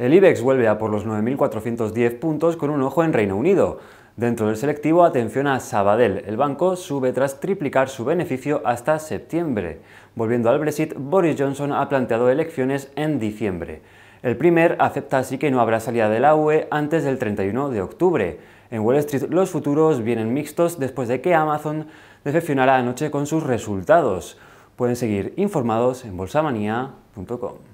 El IBEX vuelve a por los 9.410 puntos con un ojo en Reino Unido. Dentro del selectivo, atención a Sabadell. El banco sube tras triplicar su beneficio hasta septiembre. Volviendo al Brexit, Boris Johnson ha planteado elecciones en diciembre. El primer acepta así que no habrá salida de la UE antes del 31 de octubre. En Wall Street los futuros vienen mixtos después de que Amazon decepcionará anoche con sus resultados. Pueden seguir informados en bolsamanía.com.